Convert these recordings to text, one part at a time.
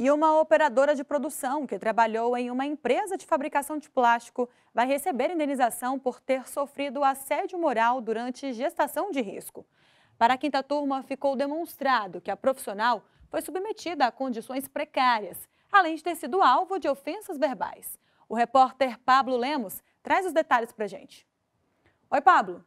E uma operadora de produção que trabalhou em uma empresa de fabricação de plástico vai receber indenização por ter sofrido assédio moral durante gestação de risco. Para a quinta turma, ficou demonstrado que a profissional foi submetida a condições precárias, além de ter sido alvo de ofensas verbais. O repórter Pablo Lemos traz os detalhes para gente. Oi, Pablo.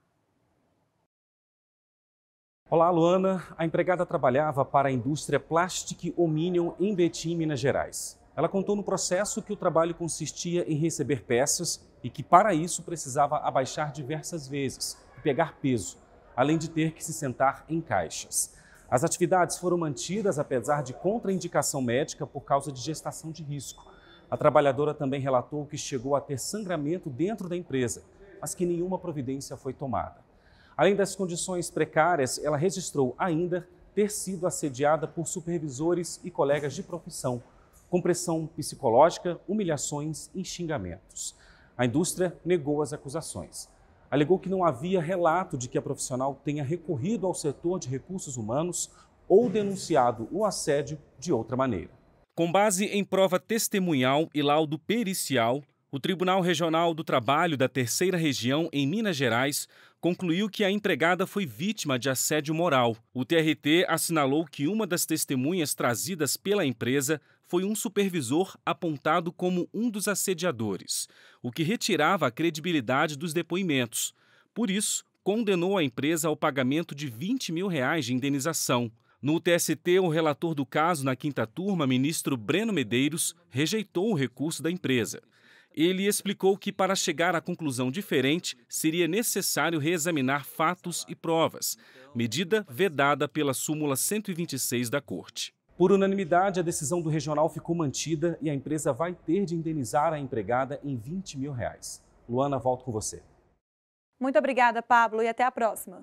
Olá, Luana. A empregada trabalhava para a indústria Plastic Ominium em Betim, Minas Gerais. Ela contou no processo que o trabalho consistia em receber peças e que, para isso, precisava abaixar diversas vezes e pegar peso, além de ter que se sentar em caixas. As atividades foram mantidas apesar de contraindicação médica por causa de gestação de risco. A trabalhadora também relatou que chegou a ter sangramento dentro da empresa, mas que nenhuma providência foi tomada. Além das condições precárias, ela registrou ainda ter sido assediada por supervisores e colegas de profissão, com pressão psicológica, humilhações e xingamentos. A indústria negou as acusações. Alegou que não havia relato de que a profissional tenha recorrido ao setor de recursos humanos ou denunciado o assédio de outra maneira. Com base em prova testemunhal e laudo pericial, o Tribunal Regional do Trabalho da Terceira Região, em Minas Gerais, concluiu que a empregada foi vítima de assédio moral. O TRT assinalou que uma das testemunhas trazidas pela empresa foi um supervisor apontado como um dos assediadores, o que retirava a credibilidade dos depoimentos. Por isso, condenou a empresa ao pagamento de 20 mil reais de indenização. No TST, o relator do caso na quinta turma, ministro Breno Medeiros, rejeitou o recurso da empresa. Ele explicou que, para chegar à conclusão diferente, seria necessário reexaminar fatos e provas, medida vedada pela súmula 126 da Corte. Por unanimidade, a decisão do regional ficou mantida e a empresa vai ter de indenizar a empregada em 20 mil reais. Luana, volto com você. Muito obrigada, Pablo, e até a próxima.